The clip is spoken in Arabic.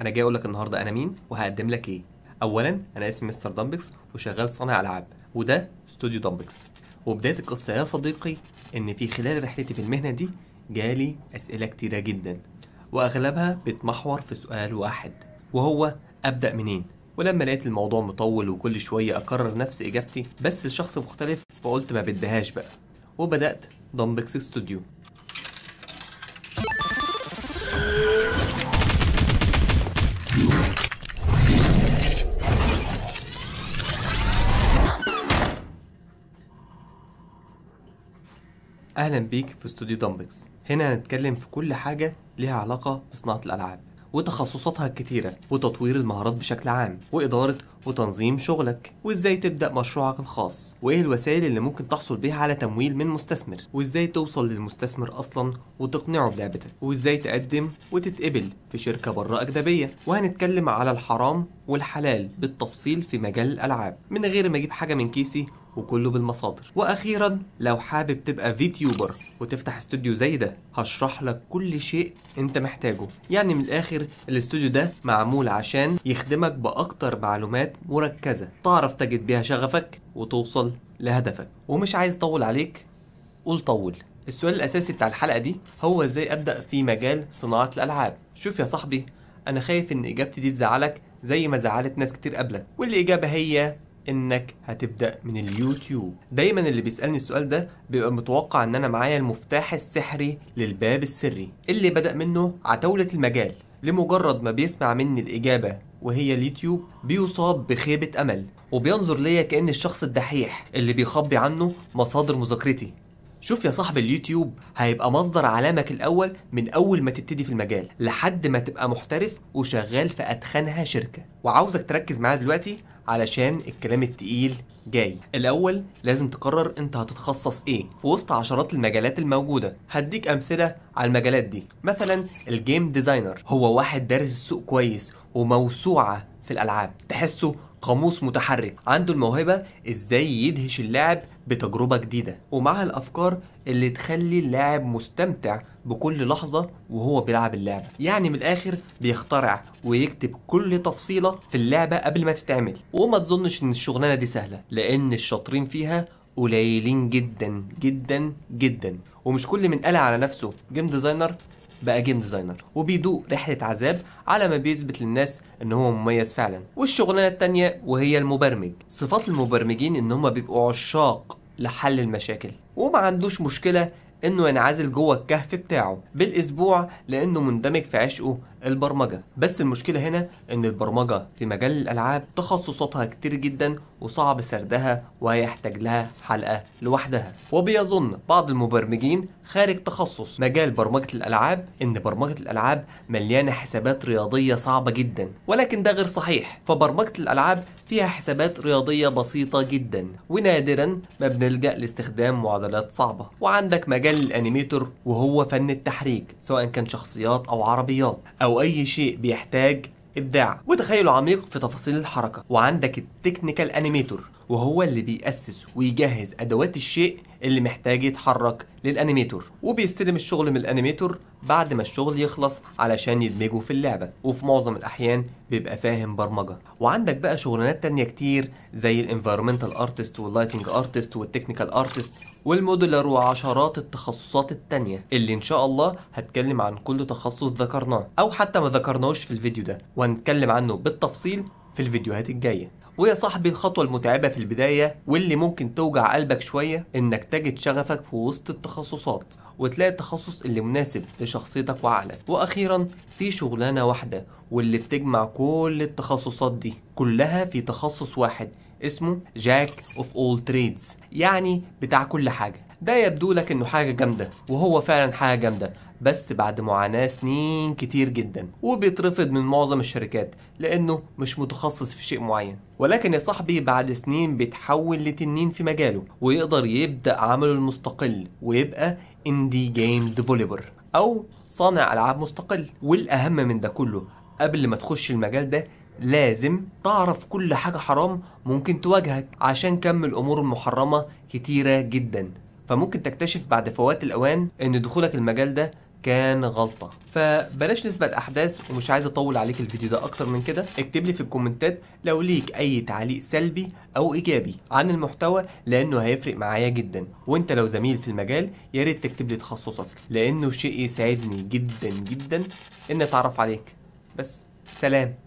انا جاي اقول لك النهارده انا مين وهقدم لك ايه اولا انا اسمي مستر دامبكس وشغال صانع العاب وده استوديو دامبكس وبدايه القصه يا صديقي ان في خلال رحلتي في المهنه دي جالي اسئله كتيره جدا واغلبها بتمحور في سؤال واحد وهو ابدا منين ولما لقيت الموضوع مطول وكل شويه اكرر نفس اجابتي بس لشخص مختلف فقلت ما بدهاش بقى وبدات دامبكس استوديو اهلا بيك في استوديو دامبكس هنا هنتكلم في كل حاجه ليها علاقه بصناعه الالعاب وتخصصاتها الكتيرة وتطوير المهارات بشكل عام وإدارة وتنظيم شغلك وإزاي تبدأ مشروعك الخاص وإيه الوسائل اللي ممكن تحصل بيها على تمويل من مستثمر وإزاي توصل للمستثمر أصلا وتقنعه بلعبتك وإزاي تقدم وتتقبل في شركة بره أجنبية وهنتكلم على الحرام والحلال بالتفصيل في مجال الألعاب من غير ما أجيب حاجة من كيسي وكله بالمصادر واخيرا لو حابب تبقى فيديوبر وتفتح استوديو زي ده هشرح لك كل شيء انت محتاجه يعني من الاخر الاستوديو ده معمول عشان يخدمك باكتر معلومات مركزه تعرف تجد بيها شغفك وتوصل لهدفك ومش عايز طول عليك قول طول السؤال الاساسي بتاع الحلقه دي هو ازاي ابدا في مجال صناعه الالعاب شوف يا صاحبي انا خايف ان اجابتي دي تزعلك زي ما زعلت ناس كتير قبلك والاجابه هي انك هتبدا من اليوتيوب دايما اللي بيسالني السؤال ده بيبقى متوقع ان انا معايا المفتاح السحري للباب السري اللي بدا منه عتاوله المجال لمجرد ما بيسمع مني الاجابه وهي اليوتيوب بيصاب بخيبه امل وبينظر ليا كان الشخص الدحيح اللي بيخبي عنه مصادر مذاكرتي شوف يا صاحب اليوتيوب هيبقى مصدر علامك الأول من أول ما تبتدي في المجال لحد ما تبقى محترف وشغال في أتخنها شركة وعاوزك تركز معايا دلوقتي علشان الكلام التقيل جاي الأول لازم تقرر أنت هتتخصص إيه في وسط عشرات المجالات الموجودة هديك أمثلة على المجالات دي مثلا الجيم ديزاينر هو واحد دارس السوق كويس وموسوعة في الالعاب تحسه قاموس متحرك عنده الموهبه ازاي يدهش اللاعب بتجربه جديده ومعها الافكار اللي تخلي اللاعب مستمتع بكل لحظه وهو بيلعب اللعبه يعني من الاخر بيخترع ويكتب كل تفصيله في اللعبه قبل ما تتعمل وما تظنش ان الشغلانه دي سهله لان الشاطرين فيها قليلين جدا جدا جدا ومش كل من قال على نفسه جيم ديزاينر بقى جيم ديزاينر وبيدوق رحله عذاب على ما بيثبت للناس ان هو مميز فعلا والشغلانه الثانيه وهي المبرمج صفات المبرمجين ان هم بيبقوا عشاق لحل المشاكل وما عندوش مشكله انه ينعزل جوه الكهف بتاعه بالاسبوع لانه مندمج في عشقه البرمجه بس المشكله هنا ان البرمجه في مجال الالعاب تخصصاتها كتير جدا وصعب سردها وهيحتاج لها حلقة لوحدها وبيظن بعض المبرمجين خارج تخصص مجال برمجة الألعاب إن برمجة الألعاب مليانة حسابات رياضية صعبة جدا ولكن ده غير صحيح فبرمجة الألعاب فيها حسابات رياضية بسيطة جدا ونادرا ما بنلجأ لاستخدام معادلات صعبة وعندك مجال الأنيميتور وهو فن التحريك سواء كان شخصيات أو عربيات أو أي شيء بيحتاج إبداع وتخيل عميق في تفاصيل الحركة وعندك التكنيكال أنيميتور وهو اللي بيأسس ويجهز أدوات الشيء اللي محتاج يتحرك للانيميتور وبيستلم الشغل من الانيميتور بعد ما الشغل يخلص علشان يدمجه في اللعبة وفي معظم الأحيان بيبقى فاهم برمجة وعندك بقى شغلانات تانية كتير زي الانفيرومنتال ارتست واللايتنج ارتست والتكنيكال ارتست والموديلر وعشرات التخصصات التانية اللي ان شاء الله هتكلم عن كل تخصص ذكرناه او حتى ما ذكرناهوش في الفيديو ده وهنتكلم عنه بالتفصيل في الفيديوهات الجاية ويا صاحبي الخطوة المتعبة في البداية واللي ممكن توجع قلبك شوية إنك تجد شغفك في وسط التخصصات وتلاقي التخصص اللي مناسب لشخصيتك وعقلك وأخيرا في شغلانة واحدة واللي بتجمع كل التخصصات دي كلها في تخصص واحد اسمه جاك اوف اول تريدز يعني بتاع كل حاجة ده يبدو لك انه حاجه جامده وهو فعلا حاجه جامده بس بعد معاناه سنين كتير جدا وبيترفض من معظم الشركات لانه مش متخصص في شيء معين ولكن يا صاحبي بعد سنين بيتحول لتنين في مجاله ويقدر يبدا عمله المستقل ويبقى اندي جيم ديفلوبر او صانع العاب مستقل والاهم من ده كله قبل ما تخش المجال ده لازم تعرف كل حاجة حرام ممكن تواجهك عشان كم الأمور المحرمة كتيرة جدا فممكن تكتشف بعد فوات الأوان إن دخولك المجال ده كان غلطة فبلاش نسبة الأحداث ومش عايز أطول عليك الفيديو ده أكتر من كده اكتب لي في الكومنتات لو ليك أي تعليق سلبي أو إيجابي عن المحتوى لأنه هيفرق معايا جدا وأنت لو زميل في المجال يا ريت تكتب لي تخصصك لأنه شيء يساعدني جدا جدا إني أتعرف عليك بس سلام